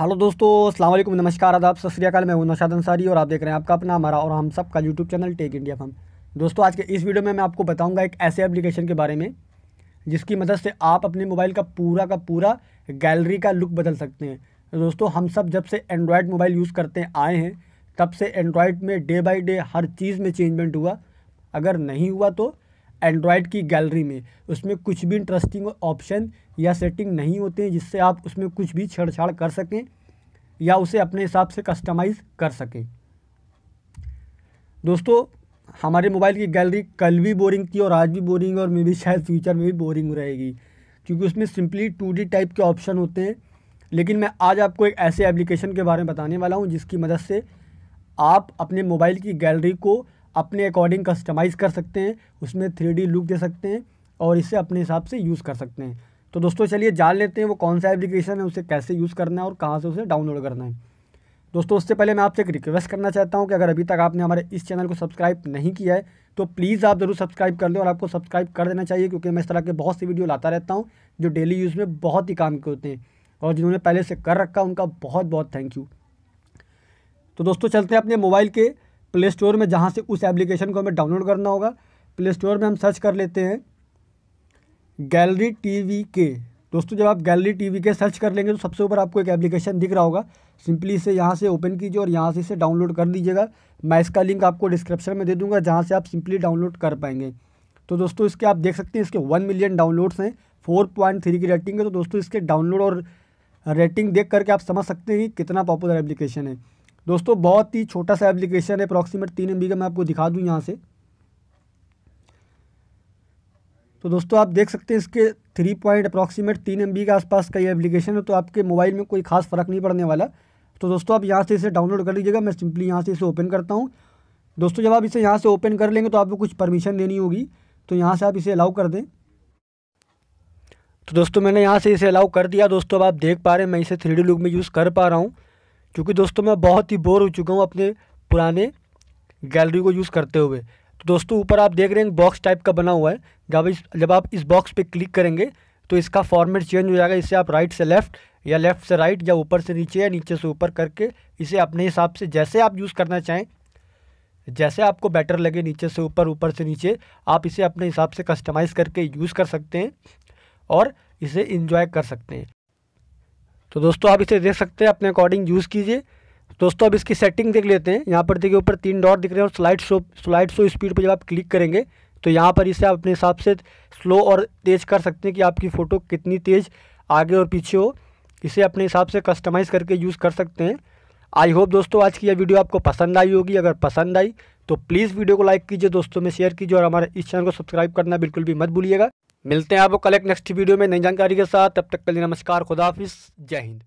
hello दोस्तों अस्सलाम वालेकुम नमस्कार आदाब सत श्रीकाल मैं हूं नौशाद अंसारी और आप देख रहे हैं आपका अपना हमारा और हम सबका YouTube channel tech India fam दोस्तों आज के इस वीडियो में मैं आपको बताऊंगा एक ऐसे एप्लीकेशन के बारे में जिसकी मदद से आप अपने मोबाइल का पूरा का पूरा गैलरी का लुक बदल सकते हैं दोस्तों हम सब जब से एंड्रॉयड मोबाइल यूज़ करते आए हैं तब से एंड्रॉयड में डे बाई डे हर चीज़ में चेंजमेंट हुआ अगर नहीं हुआ तो एंड्रॉयड की गैलरी में उसमें कुछ भी इंटरेस्टिंग ऑप्शन या सेटिंग नहीं होते हैं जिससे आप उसमें कुछ भी छेड़छाड़ कर सकें या उसे अपने हिसाब से कस्टमाइज़ कर सकें दोस्तों हमारे मोबाइल की गैलरी कल भी बोरिंग थी और आज भी बोरिंग और मे भी शायद फ्यूचर में भी बोरिंग रहेगी क्योंकि उसमें सिंपली टू टाइप के ऑप्शन होते हैं लेकिन मैं आज आपको एक ऐसे एप्लीकेशन के बारे में बताने वाला हूँ जिसकी मदद से आप अपने मोबाइल की गैलरी को अपने अकॉर्डिंग कस्टमाइज़ कर सकते हैं उसमें थ्री लुक दे सकते हैं और इसे अपने हिसाब से यूज़ कर सकते हैं तो दोस्तों चलिए जान लेते हैं वो कौन सा एप्लीकेशन है उसे कैसे यूज़ करना है और कहाँ से उसे डाउनलोड करना है दोस्तों उससे पहले मैं आपसे एक रिक्वेस्ट करना चाहता हूँ कि अगर अभी तक आपने हमारे इस चैनल को सब्सक्राइब नहीं किया है तो प्लीज़ आप ज़रूर सब्सक्राइब कर लें और आपको सब्सक्राइब कर देना चाहिए क्योंकि मैं इस तरह के बहुत से वीडियो लाता रहता हूँ जो डेली यूज़ में बहुत ही काम के होते हैं और जिन्होंने पहले से कर रखा उनका बहुत बहुत थैंक यू तो दोस्तों चलते हैं अपने मोबाइल के प्ले स्टोर में जहाँ से उस एप्लीकेशन को हमें डाउनलोड करना होगा प्ले स्टोर में हम सर्च कर लेते हैं गैलरी टी के दोस्तों जब आप गैलरी टी के सर्च कर लेंगे तो सबसे ऊपर आपको एक एप्लीकेशन दिख रहा होगा सिंपली इसे यहाँ से ओपन कीजिए और यहाँ से इसे डाउनलोड कर लीजिएगा मैं इसका लिंक आपको डिस्क्रिप्शन में दे दूँगा जहाँ से आप सिंपली डाउनलोड कर पाएंगे तो दोस्तों इसके आप देख सकते हैं इसके वन मिलियन डाउनलोड्स हैं फोर पॉइंट थ्री की रेटिंग है तो दोस्तों इसके डाउनलोड और रेटिंग देख करके आप समझ सकते हैं कि कितना पॉपुलर एप्लीकेशन है दोस्तों बहुत ही छोटा सा एप्लीकेशन है अप्रॉक्सीमेट तीन एम का मैं आपको दिखा दूँ यहाँ से तो दोस्तों आप देख सकते हैं इसके थ्री पॉइंट अप्रॉक्सीमेट तीन एम के आसपास का ये एप्लीकेशन है तो आपके मोबाइल में कोई खास फ़र्क नहीं पड़ने वाला तो दोस्तों आप यहाँ से इसे डाउनलोड कर लीजिएगा मैं सिंपली यहाँ से इसे ओपन करता हूँ दोस्तों जब आप इसे यहाँ से ओपन कर लेंगे तो आपको कुछ परमिशन देनी होगी तो यहाँ से आप इसे अलाउ कर दें तो दोस्तों मैंने यहाँ से इसे अलाउ कर दिया दोस्तों अब आप देख पा रहे हैं मैं इसे थ्री लुक में यूज़ कर पा रहा हूँ क्योंकि दोस्तों मैं बहुत ही बोर हो चुका हूँ अपने पुराने गैलरी को यूज़ करते हुए तो दोस्तों ऊपर आप देख रहे हैं बॉक्स टाइप का बना हुआ है जब इस जब आप इस बॉक्स पे क्लिक करेंगे तो इसका फॉर्मेट चेंज हो जाएगा इसे आप राइट से लेफ़्ट या लेफ़्ट से राइट या ऊपर से नीचे या नीचे से ऊपर करके इसे अपने हिसाब से जैसे आप यूज़ करना चाहें जैसे आपको बेटर लगे नीचे से ऊपर ऊपर से नीचे आप इसे अपने हिसाब से कस्टमाइज़ करके यूज़ कर सकते हैं और इसे इन्जॉय कर सकते हैं तो दोस्तों आप इसे देख सकते हैं अपने अकॉर्डिंग यूज़ कीजिए दोस्तों अब इसकी सेटिंग देख लेते हैं यहाँ पर देखिए ऊपर तीन डॉट दिख रहे हैं और slide show slide show speed पर जब आप क्लिक करेंगे तो यहाँ पर इसे आप अपने हिसाब से स्लो और तेज़ कर सकते हैं कि आपकी फ़ोटो कितनी तेज़ आगे और पीछे हो इसे अपने हिसाब से कस्टमाइज़ करके यूज़ कर सकते हैं आई होप दोस्तों आज की यह वीडियो आपको पसंद आई होगी अगर पसंद आई तो प्लीज़ वीडियो को लाइक कीजिए दोस्तों में शेयर कीजिए और हमारे इस चैनल को सब्सक्राइब करना बिल्कुल भी मत भूलिएगा मिलते हैं आपको कलेक्ट नेक्स्ट वीडियो में नई जानकारी के साथ तब तक के लिए नमस्कार खुदाफिस जय हिंद